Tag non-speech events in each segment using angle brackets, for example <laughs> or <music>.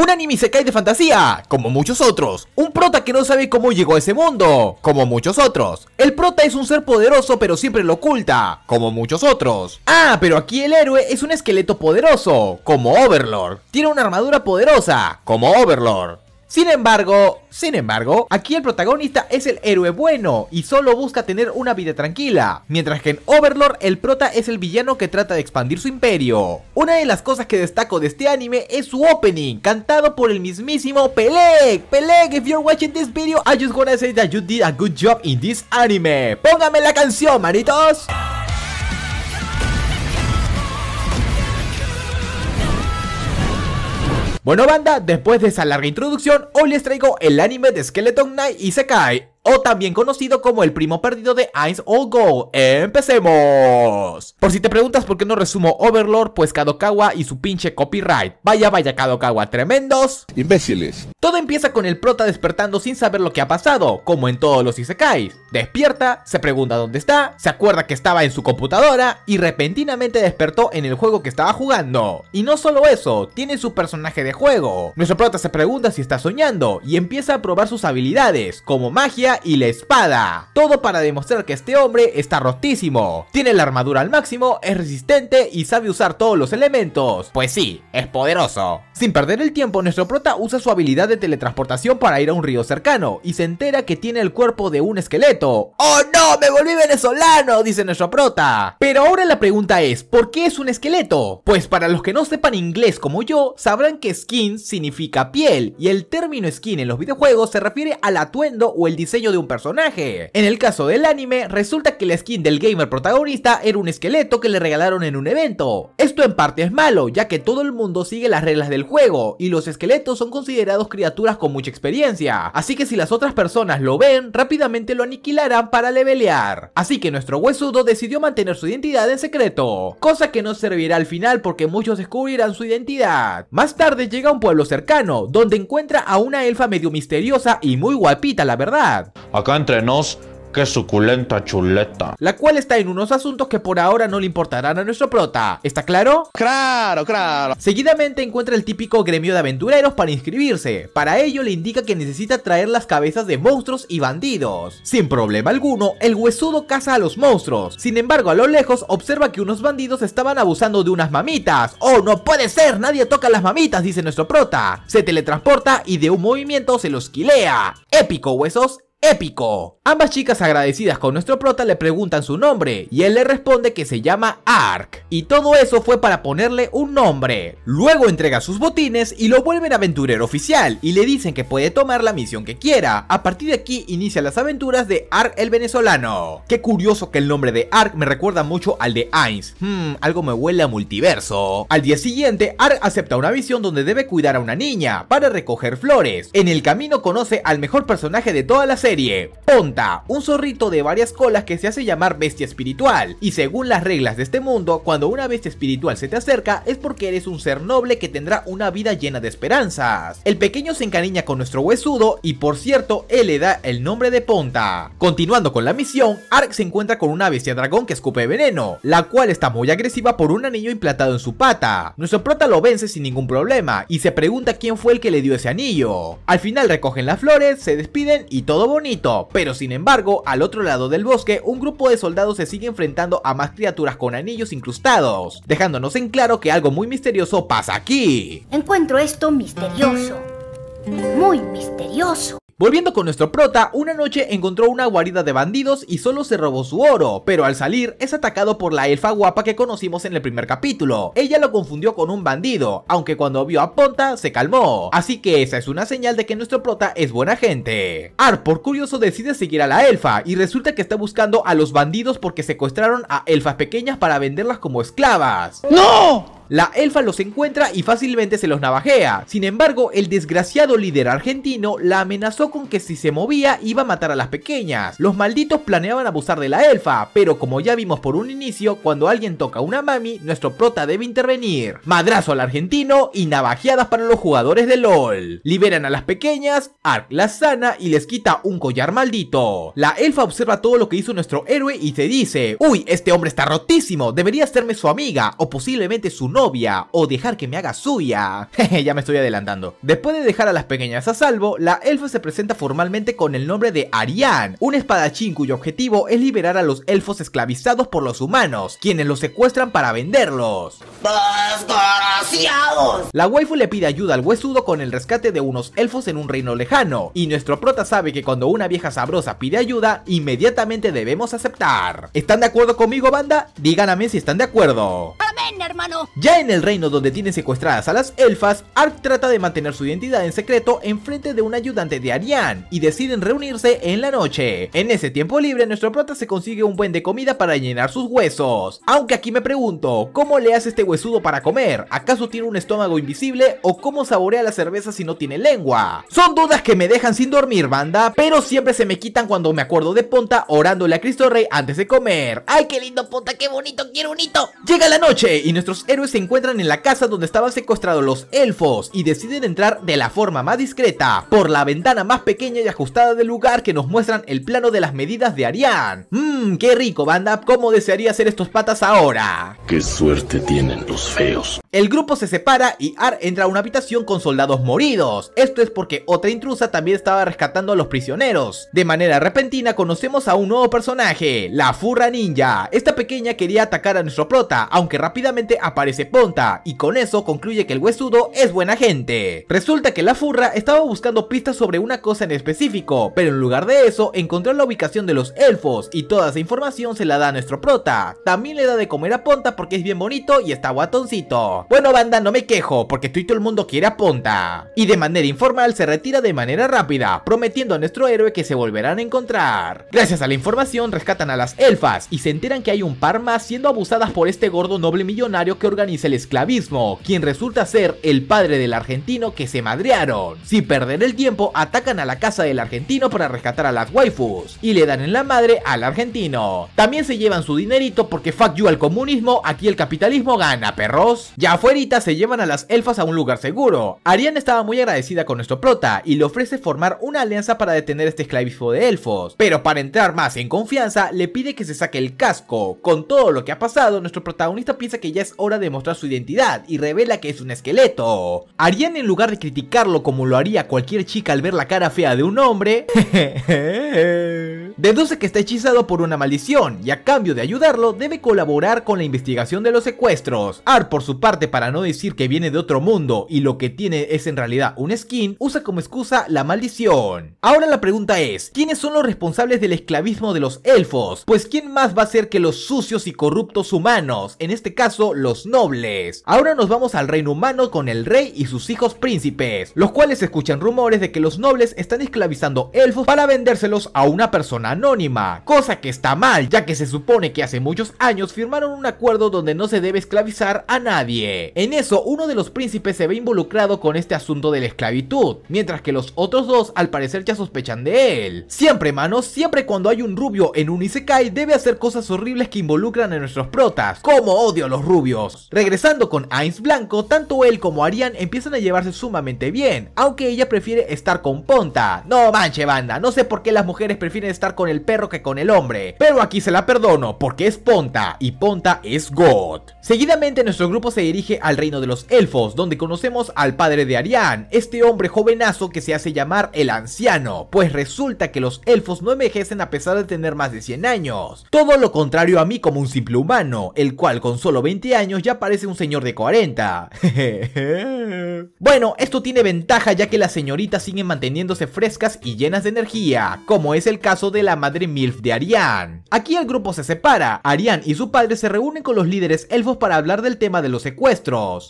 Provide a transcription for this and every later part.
Un anime se de fantasía, como muchos otros. Un prota que no sabe cómo llegó a ese mundo, como muchos otros. El prota es un ser poderoso pero siempre lo oculta, como muchos otros. Ah, pero aquí el héroe es un esqueleto poderoso, como Overlord. Tiene una armadura poderosa, como Overlord. Sin embargo, sin embargo, aquí el protagonista es el héroe bueno y solo busca tener una vida tranquila, mientras que en Overlord el prota es el villano que trata de expandir su imperio. Una de las cosas que destaco de este anime es su opening, cantado por el mismísimo Peleg. Peleg, if you're watching this video, I just wanna say that you did a good job in this anime. Póngame la canción, manitos. Bueno banda, después de esa larga introducción, hoy les traigo el anime de Skeleton Knight y Sekai o también conocido como el primo perdido de Ice All Go. ¡Empecemos! Por si te preguntas por qué no resumo Overlord, pues Kadokawa y su pinche copyright. Vaya, vaya Kadokawa, tremendos imbéciles. Todo empieza con el prota despertando sin saber lo que ha pasado, como en todos los isekais. Despierta, se pregunta dónde está, se acuerda que estaba en su computadora y repentinamente despertó en el juego que estaba jugando. Y no solo eso, tiene su personaje de juego. Nuestro prota se pregunta si está soñando y empieza a probar sus habilidades, como magia y la espada. Todo para demostrar que este hombre está rotísimo. Tiene la armadura al máximo, es resistente y sabe usar todos los elementos. Pues sí, es poderoso. Sin perder el tiempo, nuestro prota usa su habilidad de teletransportación para ir a un río cercano y se entera que tiene el cuerpo de un esqueleto. ¡Oh no! ¡Me volví venezolano! dice nuestro prota. Pero ahora la pregunta es, ¿por qué es un esqueleto? Pues para los que no sepan inglés como yo, sabrán que skin significa piel y el término skin en los videojuegos se refiere al atuendo o el diseño de un personaje. En el caso del anime, resulta que la skin del gamer protagonista era un esqueleto que le regalaron en un evento. Esto en parte es malo, ya que todo el mundo sigue las reglas del juego, y los esqueletos son considerados criaturas con mucha experiencia, así que si las otras personas lo ven, rápidamente lo aniquilarán para levelear. Así que nuestro huesudo decidió mantener su identidad en secreto, cosa que no servirá al final porque muchos descubrirán su identidad. Más tarde llega a un pueblo cercano, donde encuentra a una elfa medio misteriosa y muy guapita la verdad, Acá entre nos, ¡Qué suculenta chuleta! La cual está en unos asuntos que por ahora no le importarán a nuestro prota. ¿Está claro? ¡Claro, claro! Seguidamente encuentra el típico gremio de aventureros para inscribirse. Para ello le indica que necesita traer las cabezas de monstruos y bandidos. Sin problema alguno, el huesudo caza a los monstruos. Sin embargo, a lo lejos observa que unos bandidos estaban abusando de unas mamitas. ¡Oh, no puede ser! ¡Nadie toca las mamitas! Dice nuestro prota. Se teletransporta y de un movimiento se los quilea. ¡Épico, huesos! épico. Ambas chicas agradecidas con nuestro prota le preguntan su nombre y él le responde que se llama Ark y todo eso fue para ponerle un nombre. Luego entrega sus botines y lo vuelven aventurero oficial y le dicen que puede tomar la misión que quiera. A partir de aquí inicia las aventuras de Ark el venezolano. Qué curioso que el nombre de Ark me recuerda mucho al de Ainz. Hmm, algo me huele a multiverso. Al día siguiente Ark acepta una misión donde debe cuidar a una niña para recoger flores. En el camino conoce al mejor personaje de toda la serie Ponta, un zorrito de varias colas que se hace llamar bestia espiritual, y según las reglas de este mundo, cuando una bestia espiritual se te acerca es porque eres un ser noble que tendrá una vida llena de esperanzas. El pequeño se encariña con nuestro huesudo y por cierto, él le da el nombre de Ponta. Continuando con la misión, Ark se encuentra con una bestia dragón que escupe veneno, la cual está muy agresiva por un anillo implantado en su pata. Nuestro prota lo vence sin ningún problema y se pregunta quién fue el que le dio ese anillo. Al final recogen las flores, se despiden y todo pero sin embargo, al otro lado del bosque, un grupo de soldados se sigue enfrentando a más criaturas con anillos incrustados, dejándonos en claro que algo muy misterioso pasa aquí. Encuentro esto misterioso, muy misterioso. Volviendo con nuestro prota, una noche encontró una guarida de bandidos y solo se robó su oro, pero al salir es atacado por la elfa guapa que conocimos en el primer capítulo. Ella lo confundió con un bandido, aunque cuando vio a Ponta se calmó, así que esa es una señal de que nuestro prota es buena gente. Ar, por curioso, decide seguir a la elfa y resulta que está buscando a los bandidos porque secuestraron a elfas pequeñas para venderlas como esclavas. ¡No! La elfa los encuentra y fácilmente se los navajea. Sin embargo, el desgraciado líder argentino la amenazó con que si se movía iba a matar a las pequeñas. Los malditos planeaban abusar de la elfa, pero como ya vimos por un inicio, cuando alguien toca una mami, nuestro prota debe intervenir. Madrazo al argentino y navajeadas para los jugadores de LOL. Liberan a las pequeñas, Ark las sana y les quita un collar maldito. La elfa observa todo lo que hizo nuestro héroe y se dice, uy, este hombre está rotísimo, debería serme su amiga o posiblemente su o dejar que me haga suya. <laughs> Jeje, ya me estoy adelantando. Después de dejar a las pequeñas a salvo, la elfa se presenta formalmente con el nombre de Arián, un espadachín cuyo objetivo es liberar a los elfos esclavizados por los humanos, quienes los secuestran para venderlos. ¡Desgraciados! La waifu le pide ayuda al huesudo con el rescate de unos elfos en un reino lejano, y nuestro prota sabe que cuando una vieja sabrosa pide ayuda, inmediatamente debemos aceptar. ¿Están de acuerdo conmigo, banda? Díganme si están de acuerdo. Amén, hermano. Ya en el reino donde tienen secuestradas a las elfas, Ark trata de mantener su identidad en secreto en frente de un ayudante de Ariane y deciden reunirse en la noche. En ese tiempo libre, nuestro prota se consigue un buen de comida para llenar sus huesos. Aunque aquí me pregunto, ¿cómo le hace este huesudo para comer? ¿Acaso tiene un estómago invisible o cómo saborea la cerveza si no tiene lengua? Son dudas que me dejan sin dormir, banda, pero siempre se me quitan cuando me acuerdo de Ponta orándole a Cristo Rey antes de comer. ¡Ay, qué lindo Ponta, qué bonito, quiero un hito! Llega la noche y nuestros héroes se encuentran en la casa donde estaban secuestrados los elfos y deciden entrar de la forma más discreta, por la ventana más pequeña y ajustada del lugar que nos muestran el plano de las medidas de Arián. Mmm, qué rico, banda, cómo desearía hacer estos patas ahora. Qué suerte tienen los feos. El grupo se separa y Ar entra a una habitación con soldados moridos. Esto es porque otra intrusa también estaba rescatando a los prisioneros. De manera repentina conocemos a un nuevo personaje, la Furra Ninja. Esta pequeña quería atacar a nuestro prota, aunque rápidamente aparece Ponta y con eso concluye que el huesudo es buena gente. Resulta que la Furra estaba buscando pistas sobre una cosa en específico, pero en lugar de eso encontró la ubicación de los elfos y toda esa información se la da a nuestro prota. También le da de comer a Ponta porque es bien bonito y está guatoncito bueno. banda, no me quejo, porque estoy todo el mundo quiere apunta. Ponta. Y de manera informal se retira de manera rápida, prometiendo a nuestro héroe que se volverán a encontrar. Gracias a la información, rescatan a las elfas y se enteran que hay un par más siendo abusadas por este gordo noble millonario que organiza el esclavismo, quien resulta ser el padre del argentino que se madrearon. Sin perder el tiempo, atacan a la casa del argentino para rescatar a las waifus y le dan en la madre al argentino. También se llevan su dinerito porque fuck you al comunismo, aquí el capitalismo gana, perros afuerita se llevan a las elfas a un lugar seguro. Ariane estaba muy agradecida con nuestro prota y le ofrece formar una alianza para detener este esclavismo de elfos, pero para entrar más en confianza le pide que se saque el casco. Con todo lo que ha pasado, nuestro protagonista piensa que ya es hora de mostrar su identidad y revela que es un esqueleto. Arian en lugar de criticarlo como lo haría cualquier chica al ver la cara fea de un hombre, <laughs> deduce que está hechizado por una maldición y a cambio de ayudarlo debe colaborar con la investigación de los secuestros. Ar por su parte para no decir que viene de otro mundo y lo que tiene es en realidad un skin, usa como excusa la maldición. Ahora la pregunta es, ¿quiénes son los responsables del esclavismo de los elfos? Pues ¿quién más va a ser que los sucios y corruptos humanos? En este caso, los nobles. Ahora nos vamos al reino humano con el rey y sus hijos príncipes, los cuales escuchan rumores de que los nobles están esclavizando elfos para vendérselos a una persona anónima, cosa que está mal, ya que se supone que hace muchos años firmaron un acuerdo donde no se debe esclavizar a nadie. En eso, uno de los príncipes se ve involucrado con este asunto de la esclavitud, mientras que los otros dos al parecer ya sospechan de él. Siempre, manos, siempre cuando hay un rubio en un Isekai debe hacer cosas horribles que involucran a nuestros protas. Como odio a los rubios! Regresando con Ainz Blanco, tanto él como Arian empiezan a llevarse sumamente bien, aunque ella prefiere estar con Ponta. No manche, banda, no sé por qué las mujeres prefieren estar con el perro que con el hombre, pero aquí se la perdono porque es Ponta y Ponta es God. Seguidamente nuestro grupo se dirige al reino de los elfos, donde conocemos al padre de Arián, este hombre jovenazo que se hace llamar el anciano, pues resulta que los elfos no envejecen a pesar de tener más de 100 años. Todo lo contrario a mí como un simple humano, el cual con solo 20 años ya parece un señor de 40. <laughs> bueno, esto tiene ventaja ya que las señoritas siguen manteniéndose frescas y llenas de energía, como es el caso de la madre MILF de Arián. Aquí el grupo se separa, Arián y su padre se reúnen con los líderes elfos para hablar del tema de los secuestros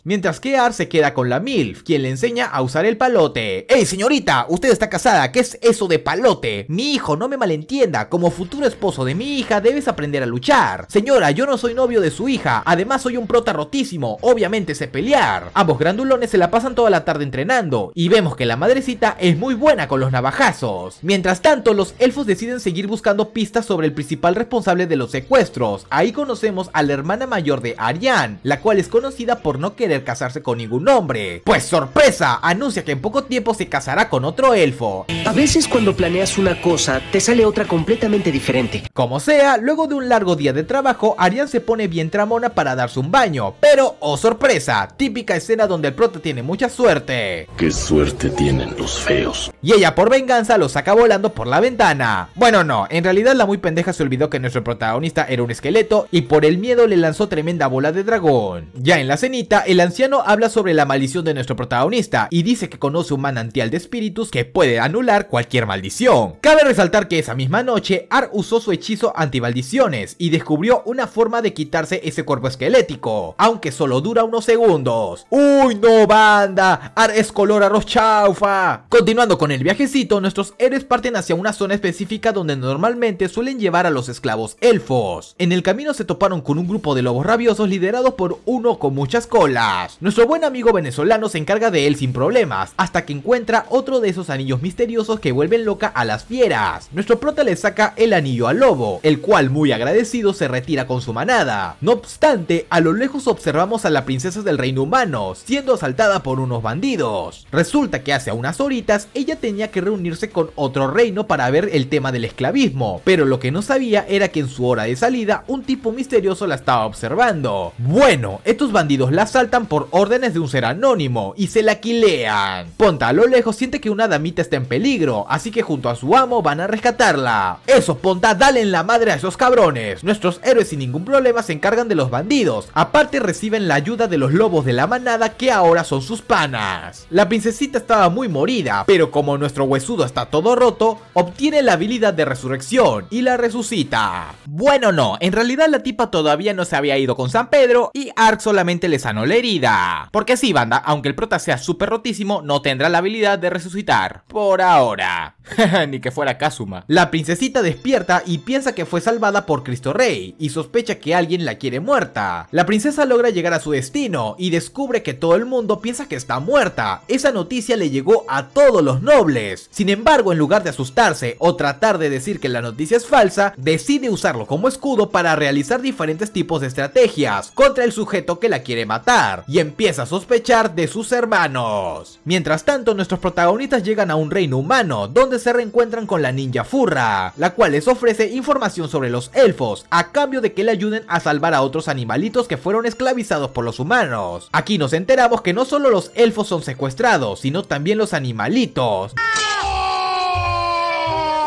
mientras que Ar se queda con la MILF, quien le enseña a usar el palote. ¡Ey señorita! Usted está casada, ¿qué es eso de palote? Mi hijo, no me malentienda, como futuro esposo de mi hija debes aprender a luchar. Señora, yo no soy novio de su hija, además soy un prota rotísimo, obviamente sé pelear. Ambos grandulones se la pasan toda la tarde entrenando, y vemos que la madrecita es muy buena con los navajazos. Mientras tanto, los elfos deciden seguir buscando pistas sobre el principal responsable de los secuestros. Ahí conocemos a la hermana mayor de Ariane, la cual es conocida por no querer casarse con ningún hombre. Pues sorpresa, anuncia que en poco tiempo se casará con otro elfo. A veces cuando planeas una cosa, te sale otra completamente diferente. Como sea, luego de un largo día de trabajo, Arián se pone bien tramona para darse un baño, pero oh sorpresa, típica escena donde el prota tiene mucha suerte. Qué suerte tienen los feos. Y ella por venganza lo saca volando por la ventana. Bueno no, en realidad la muy pendeja se olvidó que nuestro protagonista era un esqueleto y por el miedo le lanzó tremenda bola de dragón. Ya en la cenita, el anciano habla sobre la maldición de nuestro protagonista y dice que conoce un manantial de espíritus que puede anular cualquier maldición. Cabe resaltar que esa misma noche, Ar usó su hechizo antibaldiciones y descubrió una forma de quitarse ese cuerpo esquelético, aunque solo dura unos segundos. ¡Uy, no, banda! Ar es color arroz chaufa. Continuando con el viajecito, nuestros héroes parten hacia una zona específica donde normalmente suelen llevar a los esclavos elfos. En el camino se toparon con un grupo de lobos rabiosos liderados por uno como muchas colas. Nuestro buen amigo venezolano se encarga de él sin problemas, hasta que encuentra otro de esos anillos misteriosos que vuelven loca a las fieras. Nuestro prota le saca el anillo al lobo, el cual muy agradecido se retira con su manada. No obstante, a lo lejos observamos a la princesa del reino humano, siendo asaltada por unos bandidos. Resulta que hace unas horitas ella tenía que reunirse con otro reino para ver el tema del esclavismo, pero lo que no sabía era que en su hora de salida un tipo misterioso la estaba observando. Bueno, estos bandidos bandidos la asaltan por órdenes de un ser anónimo y se la quilean. Ponta a lo lejos siente que una damita está en peligro, así que junto a su amo van a rescatarla. Eso, Ponta, dale en la madre a esos cabrones. Nuestros héroes sin ningún problema se encargan de los bandidos. Aparte reciben la ayuda de los lobos de la manada que ahora son sus panas. La princesita estaba muy morida, pero como nuestro huesudo está todo roto, obtiene la habilidad de resurrección y la resucita. Bueno no, en realidad la tipa todavía no se había ido con San Pedro y Ark solamente les le sanó la herida. Porque sí, banda, aunque el prota sea súper rotísimo, no tendrá la habilidad de resucitar. Por ahora. <laughs> Ni que fuera Kazuma. La princesita despierta y piensa que fue salvada por Cristo Rey y sospecha que alguien la quiere muerta. La princesa logra llegar a su destino y descubre que todo el mundo piensa que está muerta. Esa noticia le llegó a todos los nobles. Sin embargo, en lugar de asustarse o tratar de decir que la noticia es falsa, decide usarlo como escudo para realizar diferentes tipos de estrategias contra el sujeto que la quiere quiere matar y empieza a sospechar de sus hermanos. Mientras tanto, nuestros protagonistas llegan a un reino humano donde se reencuentran con la ninja Furra, la cual les ofrece información sobre los elfos a cambio de que le ayuden a salvar a otros animalitos que fueron esclavizados por los humanos. Aquí nos enteramos que no solo los elfos son secuestrados, sino también los animalitos.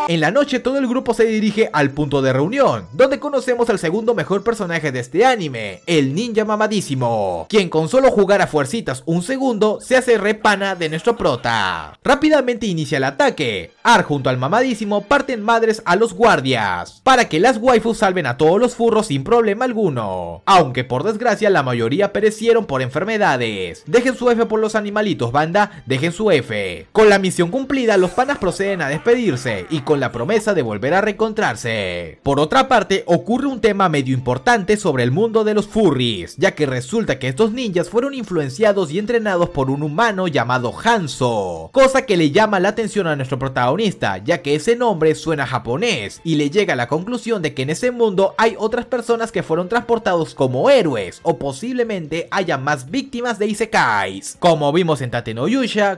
En la noche todo el grupo se dirige al punto de reunión, donde conocemos al segundo mejor personaje de este anime, el ninja mamadísimo, quien con solo jugar a fuercitas un segundo se hace repana de nuestro prota. Rápidamente inicia el ataque, Ar junto al mamadísimo parten madres a los guardias, para que las waifus salven a todos los furros sin problema alguno, aunque por desgracia la mayoría perecieron por enfermedades. Dejen su F por los animalitos banda, dejen su F. Con la misión cumplida los panas proceden a despedirse y con con la promesa de volver a reencontrarse. Por otra parte, ocurre un tema medio importante sobre el mundo de los furries, ya que resulta que estos ninjas fueron influenciados y entrenados por un humano llamado Hanzo, cosa que le llama la atención a nuestro protagonista, ya que ese nombre suena japonés, y le llega a la conclusión de que en ese mundo hay otras personas que fueron transportados como héroes, o posiblemente haya más víctimas de Isekais, como vimos en Tate no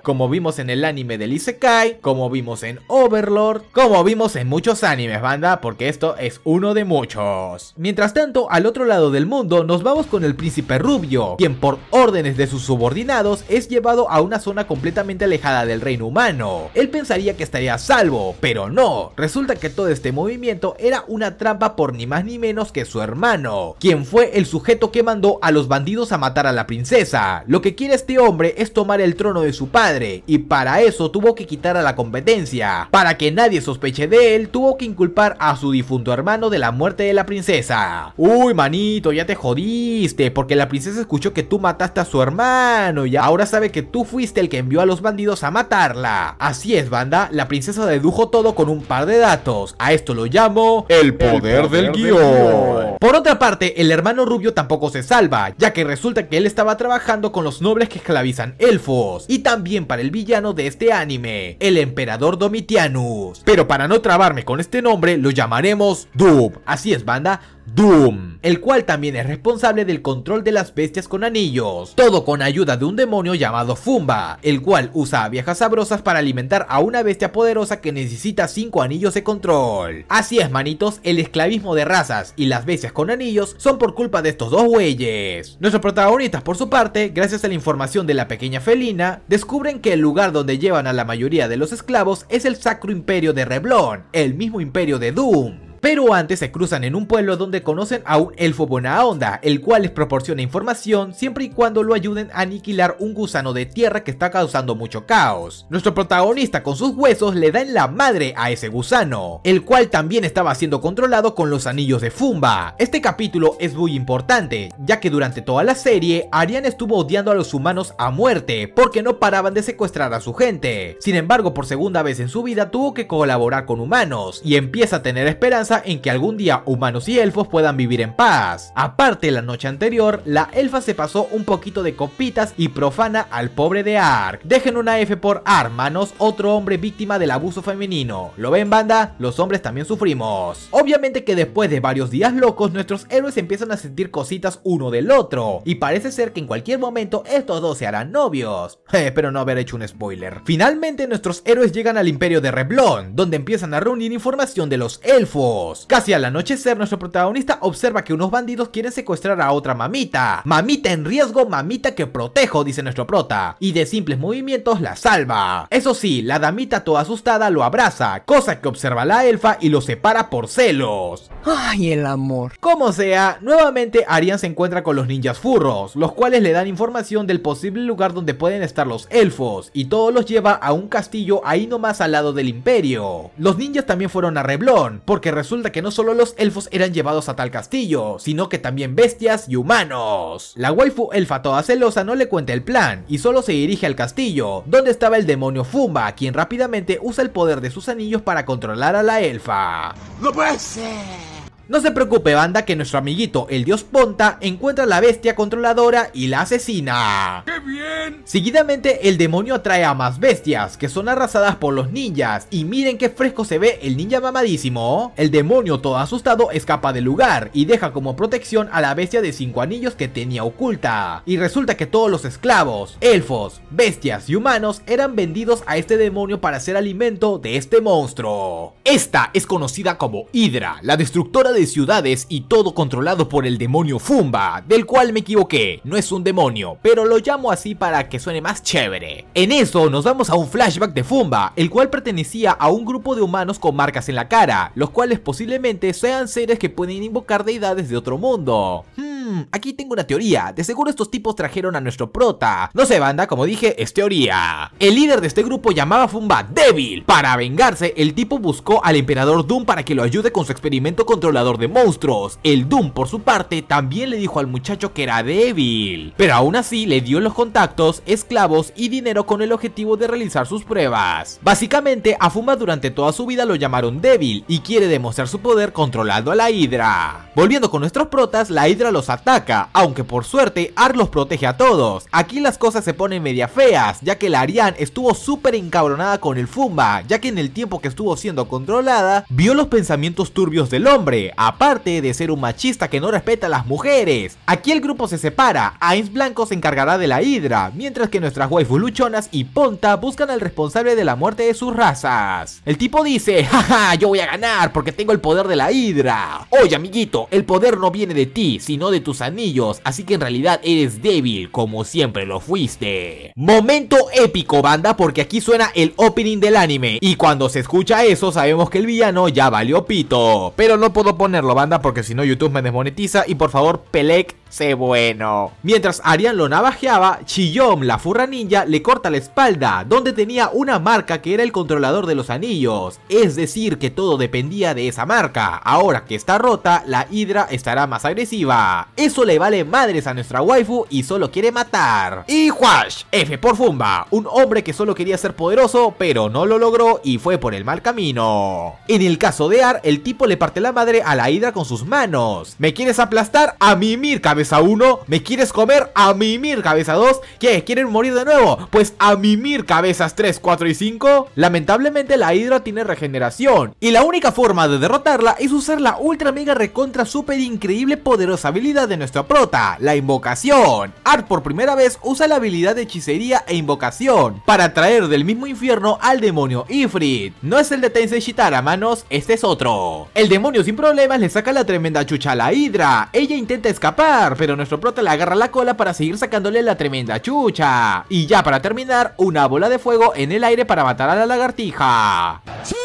como vimos en el anime del Isekai, como vimos en Overlord, como vimos en muchos animes, banda, porque esto es uno de muchos. Mientras tanto, al otro lado del mundo nos vamos con el príncipe Rubio, quien por órdenes de sus subordinados es llevado a una zona completamente alejada del reino humano. Él pensaría que estaría a salvo, pero no. Resulta que todo este movimiento era una trampa por ni más ni menos que su hermano, quien fue el sujeto que mandó a los bandidos a matar a la princesa. Lo que quiere este hombre es tomar el trono de su padre, y para eso tuvo que quitar a la competencia, para que nadie se sospeche de él, tuvo que inculpar a su difunto hermano de la muerte de la princesa. Uy, manito, ya te jodiste, porque la princesa escuchó que tú mataste a su hermano y ahora sabe que tú fuiste el que envió a los bandidos a matarla. Así es, banda, la princesa dedujo todo con un par de datos. A esto lo llamo... El poder, del, guión. Por otra parte, el hermano rubio tampoco se salva, ya que resulta que él estaba trabajando con los nobles que esclavizan elfos. Y también para el villano de este anime, el emperador Domitianus. Pero pero para no trabarme con este nombre lo llamaremos Dub. Así es, banda, Doom, el cual también es responsable del control de las bestias con anillos, todo con ayuda de un demonio llamado Fumba, el cual usa a viejas sabrosas para alimentar a una bestia poderosa que necesita 5 anillos de control. Así es manitos, el esclavismo de razas y las bestias con anillos son por culpa de estos dos bueyes Nuestros protagonistas por su parte, gracias a la información de la pequeña felina, descubren que el lugar donde llevan a la mayoría de los esclavos es el Sacro Imperio de Reblon, el mismo imperio de Doom. Pero antes se cruzan en un pueblo donde conocen a un elfo buena onda, el cual les proporciona información siempre y cuando lo ayuden a aniquilar un gusano de tierra que está causando mucho caos. Nuestro protagonista con sus huesos le da en la madre a ese gusano, el cual también estaba siendo controlado con los anillos de Fumba. Este capítulo es muy importante, ya que durante toda la serie, Ariane estuvo odiando a los humanos a muerte, porque no paraban de secuestrar a su gente. Sin embargo, por segunda vez en su vida tuvo que colaborar con humanos, y empieza a tener esperanza en que algún día humanos y elfos puedan vivir en paz. Aparte, la noche anterior, la elfa se pasó un poquito de copitas y profana al pobre de Ark. Dejen una F por Manos otro hombre víctima del abuso femenino. ¿Lo ven banda? Los hombres también sufrimos. Obviamente que después de varios días locos, nuestros héroes empiezan a sentir cositas uno del otro. Y parece ser que en cualquier momento estos dos se harán novios. <laughs> Eh, espero no haber hecho un spoiler. Finalmente nuestros héroes llegan al imperio de Reblon, donde empiezan a reunir información de los elfos. Casi al anochecer, nuestro protagonista observa que unos bandidos quieren secuestrar a otra mamita. Mamita en riesgo, mamita que protejo, dice nuestro prota. Y de simples movimientos la salva. Eso sí, la damita toda asustada lo abraza, cosa que observa la elfa y lo separa por celos. ¡Ay, el amor! Como sea, nuevamente Arian se encuentra con los ninjas furros, los cuales le dan información del posible lugar donde pueden estar los elfos, y todo los lleva a un castillo ahí nomás al lado del imperio. Los ninjas también fueron a Reblón. porque resulta resulta que no solo los elfos eran llevados a tal castillo, sino que también bestias y humanos. La waifu elfa toda celosa no le cuenta el plan y solo se dirige al castillo, donde estaba el demonio Fumba, quien rápidamente usa el poder de sus anillos para controlar a la elfa. ¡No puede ser! No se preocupe banda que nuestro amiguito el dios Ponta encuentra la bestia controladora y la asesina. ¡Qué bien! Seguidamente el demonio atrae a más bestias que son arrasadas por los ninjas y miren qué fresco se ve el ninja mamadísimo. El demonio todo asustado escapa del lugar y deja como protección a la bestia de cinco anillos que tenía oculta. Y resulta que todos los esclavos, elfos, bestias y humanos eran vendidos a este demonio para ser alimento de este monstruo. Esta es conocida como Hydra, la destructora de ciudades y todo controlado por el demonio Fumba, del cual me equivoqué, no es un demonio, pero lo llamo así para que suene más chévere. En eso nos vamos a un flashback de Fumba, el cual pertenecía a un grupo de humanos con marcas en la cara, los cuales posiblemente sean seres que pueden invocar deidades de otro mundo. Hmm. Mm, aquí tengo una teoría, de seguro estos tipos trajeron a nuestro prota. No sé, banda, como dije, es teoría. El líder de este grupo llamaba Fumba débil. Para vengarse, el tipo buscó al emperador Doom para que lo ayude con su experimento controlador de monstruos. El Doom, por su parte, también le dijo al muchacho que era débil. Pero aún así, le dio los contactos, esclavos y dinero con el objetivo de realizar sus pruebas. Básicamente, a Fumba durante toda su vida lo llamaron débil y quiere demostrar su poder controlando a la Hidra. Volviendo con nuestros protas, la Hidra los ataca, aunque por suerte Ar los protege a todos. Aquí las cosas se ponen media feas, ya que la Ariane estuvo súper encabronada con el Fumba, ya que en el tiempo que estuvo siendo controlada, vio los pensamientos turbios del hombre, aparte de ser un machista que no respeta a las mujeres. Aquí el grupo se separa, Ains Blanco se encargará de la Hidra, mientras que nuestras waifus luchonas y Ponta buscan al responsable de la muerte de sus razas. El tipo dice, jaja, yo voy a ganar porque tengo el poder de la Hidra. Oye amiguito, el poder no viene de ti, sino de tus anillos, así que en realidad eres débil, como siempre lo fuiste. Momento épico, banda, porque aquí suena el opening del anime, y cuando se escucha eso sabemos que el villano ya valió pito. Pero no puedo ponerlo, banda, porque si no YouTube me desmonetiza, y por favor, Pelec, sé bueno. Mientras Arian lo navajeaba, Chiyom, la furra ninja, le corta la espalda, donde tenía una marca que era el controlador de los anillos. Es decir, que todo dependía de esa marca. Ahora que está rota, la hidra estará más agresiva. Eso le vale madres a nuestra waifu y solo quiere matar. Y Huash, F por Fumba, un hombre que solo quería ser poderoso, pero no lo logró y fue por el mal camino. En el caso de Ar, el tipo le parte la madre a la hidra con sus manos. ¿Me quieres aplastar? A mimir, cabeza a 1 ¿Me quieres comer? A mimir cabeza 2 ¿Qué? ¿Quieren morir de nuevo? Pues a mimir cabezas 3, 4 y 5 Lamentablemente la hidra tiene regeneración Y la única forma de derrotarla es usar la ultra mega recontra super increíble poderosa habilidad de nuestra prota La invocación Art por primera vez usa la habilidad de hechicería e invocación Para traer del mismo infierno al demonio Ifrit No es el de Tensei Shitara manos, este es otro El demonio sin problemas le saca la tremenda chucha a la hidra Ella intenta escapar pero nuestro prota le agarra la cola para seguir sacándole la tremenda chucha. Y ya para terminar, una bola de fuego en el aire para matar a la lagartija. ¡Sí!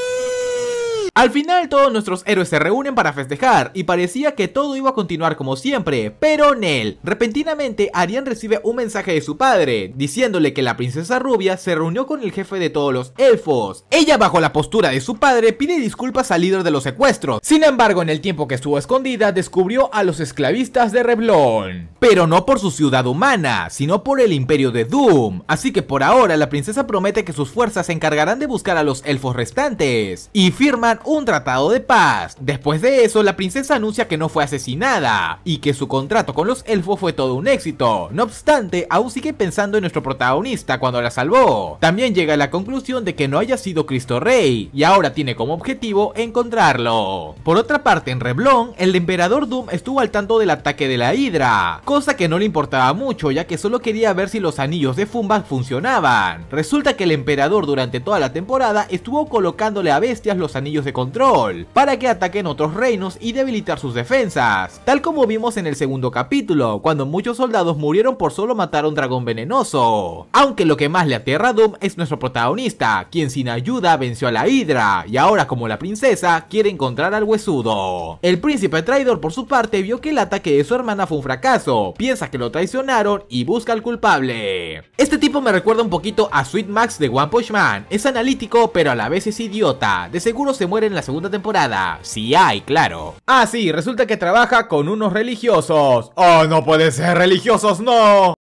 Al final todos nuestros héroes se reúnen para festejar y parecía que todo iba a continuar como siempre, pero Nel. Repentinamente Arian recibe un mensaje de su padre, diciéndole que la princesa rubia se reunió con el jefe de todos los elfos. Ella bajo la postura de su padre pide disculpas al líder de los secuestros, sin embargo en el tiempo que estuvo escondida descubrió a los esclavistas de Reblon. Pero no por su ciudad humana, sino por el imperio de Doom, así que por ahora la princesa promete que sus fuerzas se encargarán de buscar a los elfos restantes, y firman un tratado de paz. Después de eso, la princesa anuncia que no fue asesinada y que su contrato con los elfos fue todo un éxito. No obstante, aún sigue pensando en nuestro protagonista cuando la salvó. También llega a la conclusión de que no haya sido Cristo Rey y ahora tiene como objetivo encontrarlo. Por otra parte, en Reblon, el emperador Doom estuvo al tanto del ataque de la Hidra, cosa que no le importaba mucho ya que solo quería ver si los anillos de fumba funcionaban. Resulta que el emperador durante toda la temporada estuvo colocándole a bestias los anillos de control, para que ataquen otros reinos y debilitar sus defensas, tal como vimos en el segundo capítulo, cuando muchos soldados murieron por solo matar a un dragón venenoso. Aunque lo que más le aterra a Doom es nuestro protagonista, quien sin ayuda venció a la Hidra, y ahora como la princesa, quiere encontrar al huesudo. El príncipe traidor por su parte vio que el ataque de su hermana fue un fracaso, piensa que lo traicionaron y busca al culpable. Este tipo me recuerda un poquito a Sweet Max de One Punch Man, es analítico pero a la vez es idiota, de seguro se muere en la segunda temporada. Si hay, claro. Ah, sí, resulta que trabaja con unos religiosos. ¡Oh, no puede ser! ¡Religiosos no!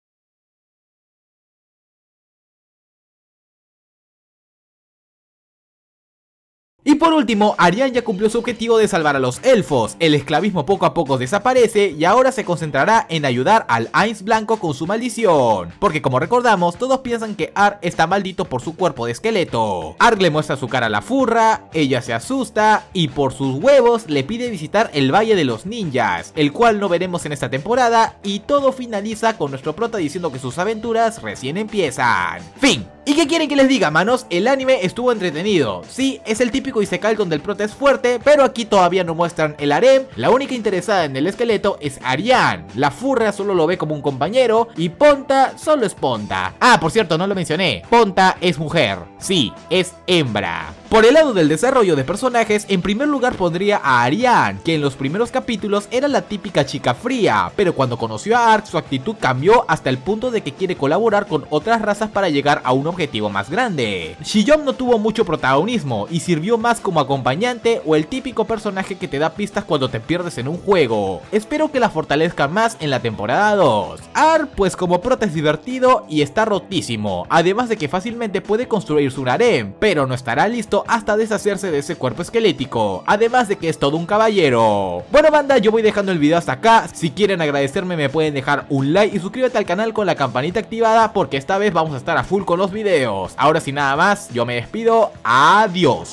Y por último, Arian ya cumplió su objetivo de salvar a los elfos, el esclavismo poco a poco desaparece y ahora se concentrará en ayudar al Ainz Blanco con su maldición, porque como recordamos, todos piensan que Ar está maldito por su cuerpo de esqueleto. Ar le muestra su cara a la furra, ella se asusta y por sus huevos le pide visitar el Valle de los Ninjas, el cual no veremos en esta temporada y todo finaliza con nuestro prota diciendo que sus aventuras recién empiezan. Fin. ¿Y qué quieren que les diga, manos? El anime estuvo entretenido. Sí, es el típico Isekai donde el prota es fuerte, pero aquí todavía no muestran el harem. La única interesada en el esqueleto es Ariane. La furra solo lo ve como un compañero y Ponta solo es Ponta. Ah, por cierto, no lo mencioné. Ponta es mujer. Sí, es hembra. Por el lado del desarrollo de personajes, en primer lugar pondría a Ariane, que en los primeros capítulos era la típica chica fría, pero cuando conoció a Ark su actitud cambió hasta el punto de que quiere colaborar con otras razas para llegar a un objetivo más grande. Shiyom no tuvo mucho protagonismo y sirvió más como acompañante o el típico personaje que te da pistas cuando te pierdes en un juego. Espero que la fortalezca más en la temporada 2. Ar pues como prota es divertido y está rotísimo, además de que fácilmente puede construir su harem, pero no estará listo hasta deshacerse de ese cuerpo esquelético, además de que es todo un caballero. Bueno banda, yo voy dejando el video hasta acá, si quieren agradecerme me pueden dejar un like y suscríbete al canal con la campanita activada porque esta vez vamos a estar a full con los videos. Ahora sin nada más, yo me despido, adiós.